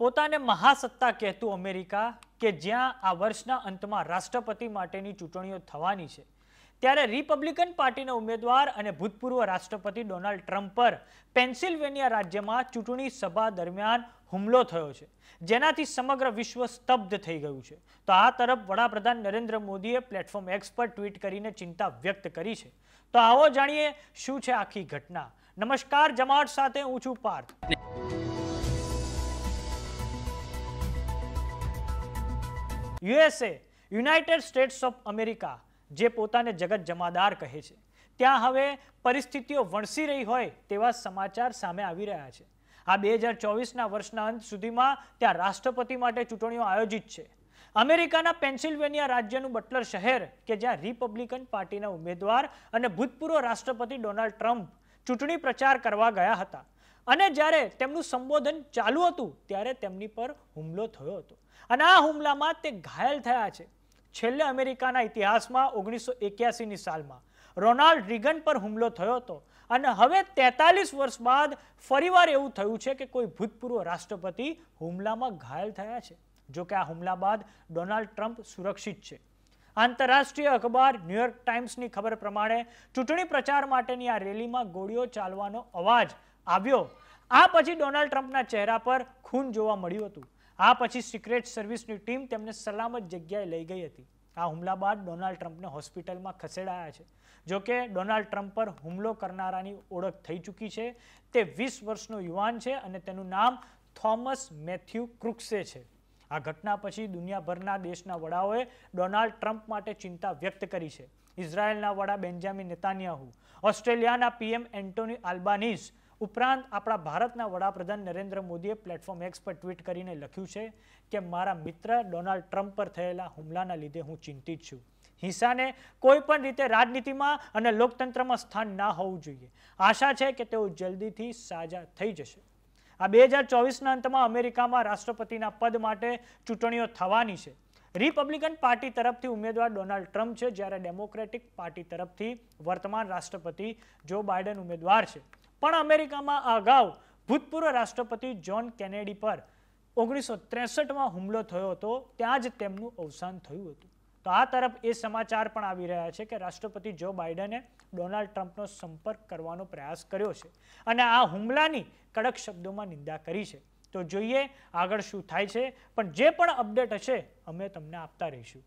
પોતાને મહાસત્તા કહેતું અમેરિકા કે જ્યાં આ વર્ષના અંતમાં રાષ્ટ્રપતિ માટેની ચૂંટણીઓ થવાની છે ત્યારે રિપબ્લિકન પાર્ટીના ઉમેદવાર અને ભૂતપૂર્વ રાષ્ટ્રપતિ ડોનાલ્ડ ટ્રમ્પ પર પેન્સિલ્વેનિયા રાજ્યમાં ચૂંટણી સભા દરમિયાન હુમલો થયો છે જેનાથી સમગ્ર વિશ્વ સ્તબ્ધ થઈ ગયું છે તો આ તરફ વડાપ્રધાન નરેન્દ્ર મોદીએ પ્લેટફોર્મ એક્સ પર ટ્વીટ કરીને ચિંતા વ્યક્ત કરી છે તો આવો જાણીએ શું છે આખી ઘટના નમસ્કાર જમાટ સાથે હું છું Parth USA United States of America જે પોતાને જગત જમાદાર કહે છે ત્યાં હવે પરિસ્થિતિઓ વણસી રહી હોય તેવા સમાચાર સામે આવી રહ્યા છે આ બે હજાર ચોવીસના વર્ષના અંત સુધીમાં ત્યાં રાષ્ટ્રપતિ માટે ચૂંટણીઓ આયોજિત છે અમેરિકાના પેન્સિલ્વેનિયા રાજ્યનું બટલર શહેર કે જ્યાં રિપબ્લિકન પાર્ટીના ઉમેદવાર અને ભૂતપૂર્વ રાષ્ટ્રપતિ ડોનાલ્ડ ટ્રમ્પ ચૂંટણી પ્રચાર કરવા ગયા હતા અને જ્યારે તેમનું સંબોધન ચાલુ હતું ત્યારે તેમની પર હુમલો થયો હતો અને આ હુમલામાં તે ઘાયલ થયા છે છેલ્લે અમેરિકાના ઇતિહાસમાં ઓગણીસો એક્યાસીની સાલમાં રોનાલ્ડ રીગન પર હુમલો થયો હતો અને હવે તેતાલીસ વર્ષ બાદ ફરીવાર એવું થયું છે કે કોઈ ભૂતપૂર્વ રાષ્ટ્રપતિ હુમલામાં ઘાયલ થયા છે જોકે આ હુમલા બાદ ડોનાલ્ડ ટ્રમ્પ સુરક્ષિત છે આંતરરાષ્ટ્રીય અખબાર ન્યૂયોર્ક ટાઈમ્સની ખબર પ્રમાણે ચૂંટણી પ્રચાર માટેની આ રેલીમાં ગોળીઓ ચાલવાનો અવાજ આવ્યો આ પછી ડોનાલ્ડ ટ્રમ્પના ચહેરા પર ખૂન જોવા મળ્યું હતું આ પછી સિક્રેટ સર્વિસની ટીમ તેમને સલામત જગ્યાએ લઈ ગઈ હતી આ હુમલા બાદ ડોનાલ્ડ ટ્રમ્પને હોસ્પિટલમાં ખસેડાયા છે જોકે ડોનાલ્ડ ટ્રમ્પ પર હુમલો કરનારાની ઓળખ થઈ ચૂકી છે તે વીસ વર્ષનો યુવાન છે અને તેનું નામ થોમસ મેથ્યુ ક્રુક્સે છે આ ઘટના પછી દુનિયાભરના દેશના વડાઓએ ડોનાલ્ડ ટ્રમ્પ માટે ચિંતા વ્યક્ત કરી છે ઇઝરાયેલના વડા બેન્જામિન નેતાન્યાહુ ઓસ્ટ્રેલિયાના પીએમ એન્ટોની આલ્બાનીઝ ઉપરાંત આપણા ભારતના વડાપ્રધાન નરેન્દ્ર મોદીએ પ્લેટફોર્મ એક્સ પર ટ્વીટ કરીને લખ્યું છે કે મારા મિત્ર ડોનાલ્ડ ટ્રમ્પ પર થયેલા હુમલાના લીધે હું ચિંતિત છું હિંસાને કોઈ પણ રીતે રાજનીતિમાં અને લોકતંત્રમાં સ્થાન ના હોવું જોઈએ આશા છે કે તેઓ જલ્દીથી સાજા થઈ જશે આ બે હજાર ચોવીસના અંતમાં અમેરિકામાં રાષ્ટ્રપતિના પદ માટે ચૂંટણીઓ થવાની છે રિપબ્લિકન પાર્ટી તરફથી ઉમેદવાર ડોનાલ્ડ ટ્રમ્પ છે જ્યારે ડેમોક્રેટિક પાર્ટી તરફથી વર્તમાન રાષ્ટ્રપતિ જો બાઇડન ઉમેદવાર છે પણ અમેરિકામાં અગાઉ ભૂતપૂર્વ રાષ્ટ્રપતિ જ્હોન કેનેડી પર ઓગણીસો ત્રેસઠમાં હુમલો થયો હતો ત્યાં જ તેમનું અવસાન થયું હતું તો આ તરફ એ સમાચાર પણ આવી રહ્યા છે કે રાષ્ટ્રપતિ જો બાઇડને ડોનાલ્ડ ટ્રમ્પનો સંપર્ક કરવાનો પ્રયાસ કર્યો છે અને આ હુમલાની કડક શબ્દોમાં નિંદા કરી છે તો જોઈએ આગળ શું થાય છે પણ જે પણ અપડેટ હશે અમે તમને આપતા રહીશું